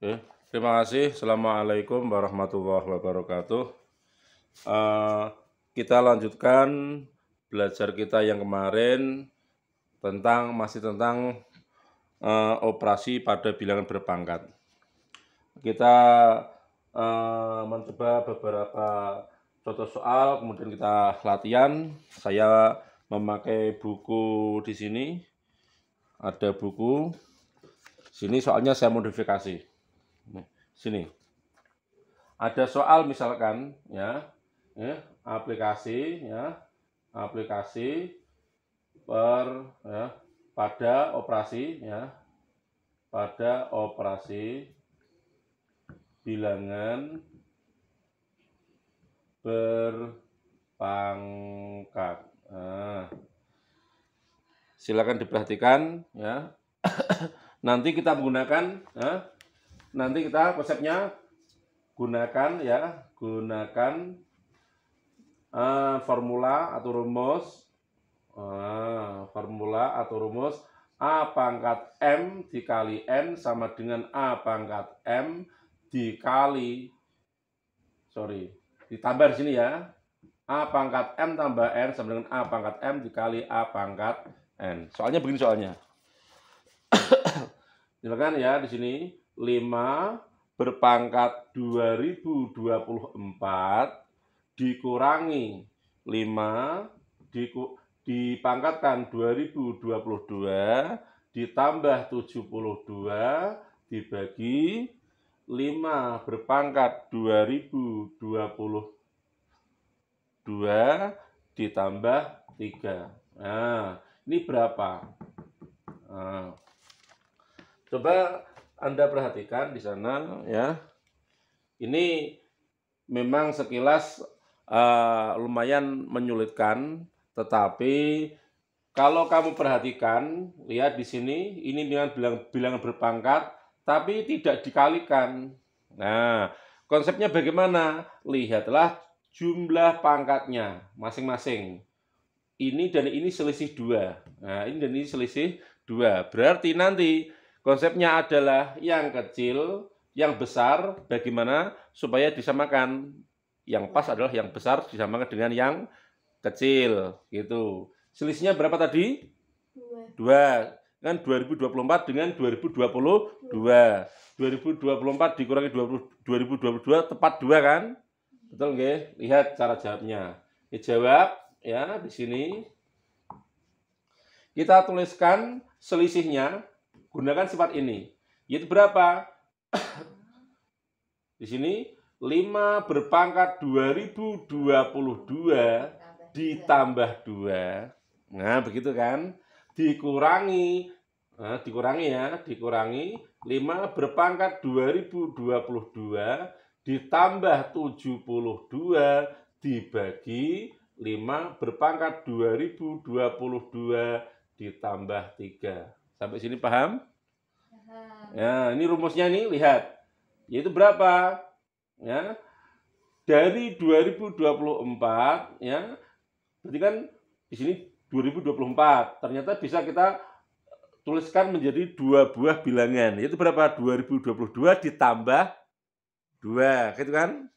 Okay. Eh, terima kasih. Assalamualaikum warahmatullahi wabarakatuh. Uh, kita lanjutkan belajar kita yang kemarin tentang masih tentang uh, operasi pada bilangan berpangkat. Kita uh, mencoba beberapa contoh soal, kemudian kita latihan. Saya memakai buku di sini. Ada buku. Sini soalnya saya modifikasi. Sini. Ada soal misalkan ya, ya aplikasi ya, aplikasi per ya, pada operasi ya, pada operasi bilangan berpangkat. Nah, silakan diperhatikan ya. Nanti kita menggunakan ya, nanti kita konsepnya gunakan ya gunakan uh, formula atau rumus uh, formula atau rumus A pangkat M dikali N sama dengan A pangkat M dikali sorry ditambah di sini ya A pangkat M tambah N sama dengan A pangkat M dikali A pangkat N. Soalnya begini soalnya. Silakan ya di sini. 5 berpangkat 2024 dikurangi 5 diku, dipangkatkan 2022 ditambah 72 dibagi 5 berpangkat 2022 ditambah 3. Nah, ini berapa? Nah, coba anda perhatikan di sana ya. Ini memang sekilas uh, lumayan menyulitkan, tetapi kalau kamu perhatikan, lihat di sini, ini dengan bilang bilangan berpangkat, tapi tidak dikalikan. Nah, konsepnya bagaimana? Lihatlah jumlah pangkatnya masing-masing. Ini dan ini selisih dua. Nah, ini dan ini selisih dua. Berarti nanti Konsepnya adalah yang kecil, yang besar, bagaimana supaya disamakan. Yang pas adalah yang besar disamakan dengan yang kecil, gitu. Selisihnya berapa tadi? Dua. Dua. Kan 2024 dengan 2022. 2024 dikurangi 20, 2022 tepat dua kan? Betul nggih? Lihat cara jawabnya. Jawab ya di sini. Kita tuliskan selisihnya Gunakan sifat ini. Yaitu berapa? Di sini 5 berpangkat 2022 ditambah 2. Nah, begitu kan? Dikurangi Nah, dikurangi ya, dikurangi 5 berpangkat 2022 ditambah 72 dibagi 5 berpangkat 2022 ditambah 3. Sampai sini paham? Ya, ini rumusnya nih lihat. Yaitu berapa? Ya. Dari 2024 ya. Berarti kan di sini 2024. Ternyata bisa kita tuliskan menjadi dua buah bilangan. Yaitu berapa? 2022 ditambah 2, gitu kan?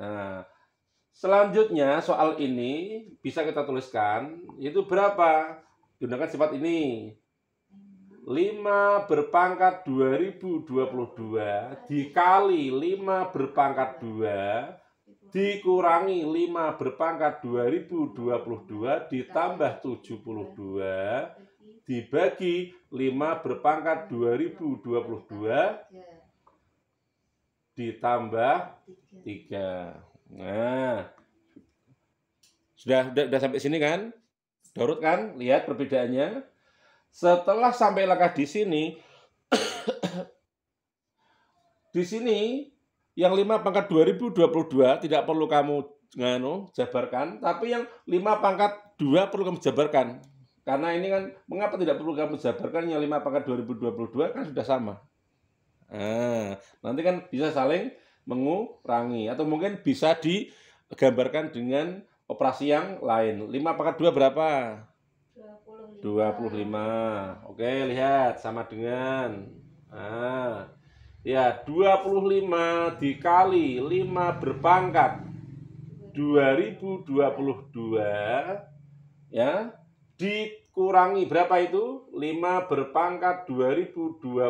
Nah, Selanjutnya soal ini bisa kita tuliskan yaitu berapa? Gunakan sifat ini. 5 berpangkat 2022 dikali 5 berpangkat 2 dikurangi 5 berpangkat 2022 ditambah 72 dibagi 5 berpangkat 2022 ditambah 3. Nah, sudah, sudah, sudah sampai sini kan? Dorot kan? Lihat perbedaannya. Setelah sampai langkah di sini, di sini yang 5 pangkat 2022 tidak perlu kamu ngano jabarkan, tapi yang 5 pangkat 2 perlu kamu jabarkan. Karena ini kan mengapa tidak perlu kamu jabarkan yang 5 pangkat 2022 kan sudah sama. Nah, nanti kan bisa saling mengurangi atau mungkin bisa digambarkan dengan operasi yang lain. 5 pangkat 2 berapa? 25. Oke, lihat sama dengan. Nah, ya 25 dikali 5 berpangkat 2022 ya dikurangi berapa itu? 5 berpangkat 2022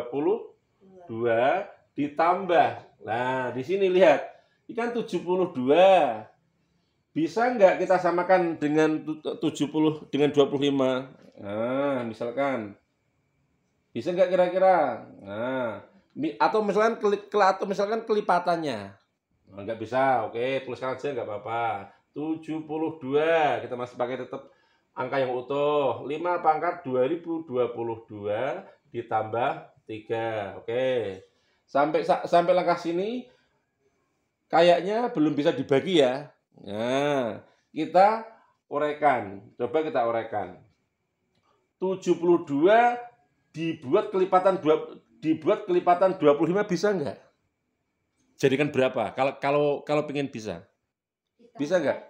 ditambah. Nah, di sini lihat. Ini kan 72 bisa nggak kita samakan dengan 70 dengan 25? Nah, misalkan. Bisa nggak kira-kira? Nah, atau misalkan atau misalkan kelipatannya. Nah, nggak bisa. Oke, tuliskan aja nggak apa-apa. 72. Kita masih pakai tetap angka yang utuh. 5 pangkat 2022 ditambah 3. Oke. Sampai sampai langkah sini kayaknya belum bisa dibagi ya. Nah, kita uraikan. Coba kita uraikan. 72 dibuat kelipatan dibuat kelipatan 25 bisa enggak? Jadikan berapa? Kalau kalau kalau pengen bisa. bisa enggak?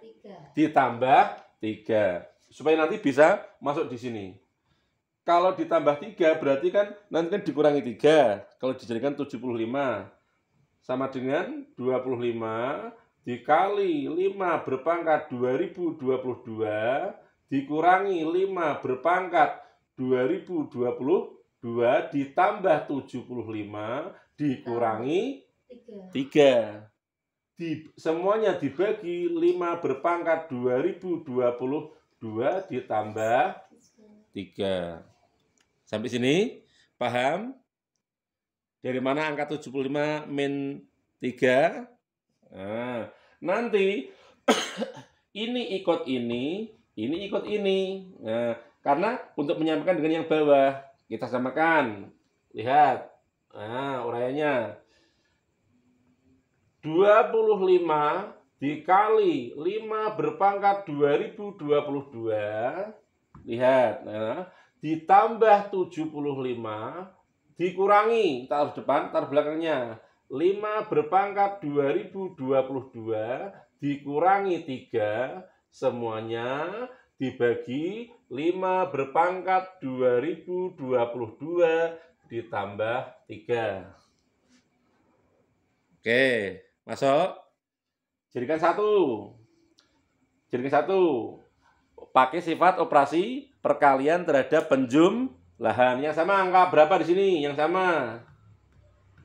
Ditambah 3. Supaya nanti bisa masuk di sini. Kalau ditambah 3 berarti kan nanti kan dikurangi 3. Kalau dijadikan 75 sama dengan 25 dikali 5 berpangkat 2022 dikurangi 5 berpangkat 2022 ditambah 75 dikurangi 3. 3. Di, semuanya dibagi 5 berpangkat 2022 ditambah 3. Sampai sini paham? Dari mana angka 75 min 3? Nah, nanti ini ikut ini, ini ikut ini. Nah, karena untuk menyamakan dengan yang bawah, kita samakan. Lihat. Nah, urayanya. 25 dikali 5 berpangkat 2022 lihat nah, ditambah 75 dikurangi taruh depan taruh belakangnya 5 berpangkat 2022 dikurangi 3 semuanya dibagi 5 berpangkat 2022 ditambah 3. Oke, masuk. Jadikan satu. Jadikan satu. Pakai sifat operasi perkalian terhadap penjumlahan. Yang sama angka berapa di sini? Yang sama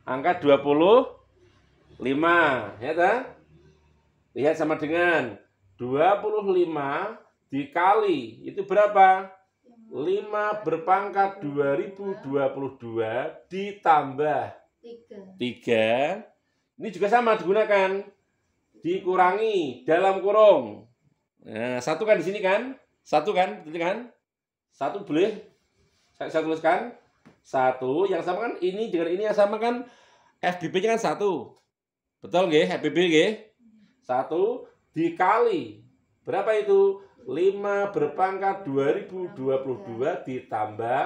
angka 25 ya ta? Lihat sama dengan 25 dikali itu berapa? 5 berpangkat 2022 ditambah 3. 3. Ini juga sama digunakan. Dikurangi dalam kurung. Nah, satu kan di sini kan? Satu kan? Betul kan? Satu boleh saya, saya tuliskan satu, yang sama kan ini dengan ini yang sama kan FBB-nya kan satu. Betul gak FBB gak Satu dikali berapa itu? 5 berpangkat 2022 ditambah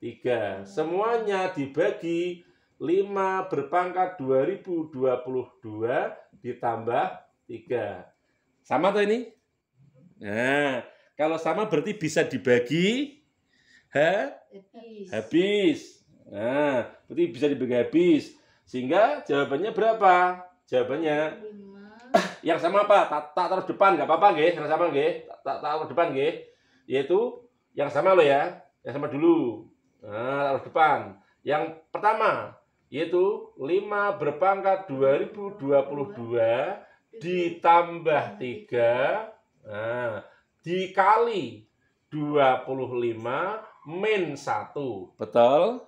3. Semuanya dibagi 5 berpangkat 2022 ditambah 3. Sama tuh ini? Nah, kalau sama berarti bisa dibagi ha? habis. habis. Nah, berarti bisa dibagi habis. Sehingga jawabannya berapa? Jawabannya lima. yang sama apa? Tak tak taruh depan nggak apa-apa nggih, yang sama nggih. Tak tak taruh depan nggih. Yaitu yang sama lo ya. Yang sama dulu. Nah, taruh depan. Yang pertama yaitu lima berpangkat dua dua ribu puluh dua ditambah 3 nah, dikali 25 min 1. Betul?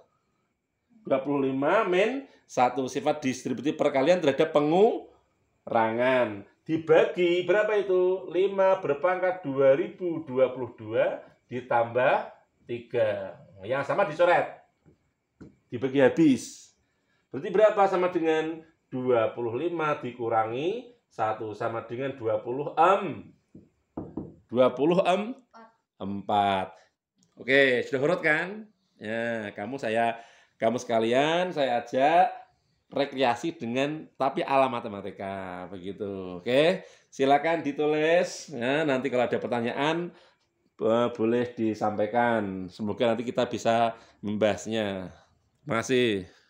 25 min 1. Sifat distributif perkalian terhadap pengurangan. Dibagi berapa itu? 5 berpangkat 2022 ditambah 3. Yang sama dicoret. Dibagi habis. Berarti berapa sama dengan 25 dikurangi 1 sama dengan 20 em. 20 em 4. Oke, sudah hurut kan? Ya, kamu saya kamu sekalian saya ajak rekreasi dengan tapi ala matematika begitu. Oke, silakan ditulis. Ya, nanti kalau ada pertanyaan boleh disampaikan. Semoga nanti kita bisa membahasnya. Masih.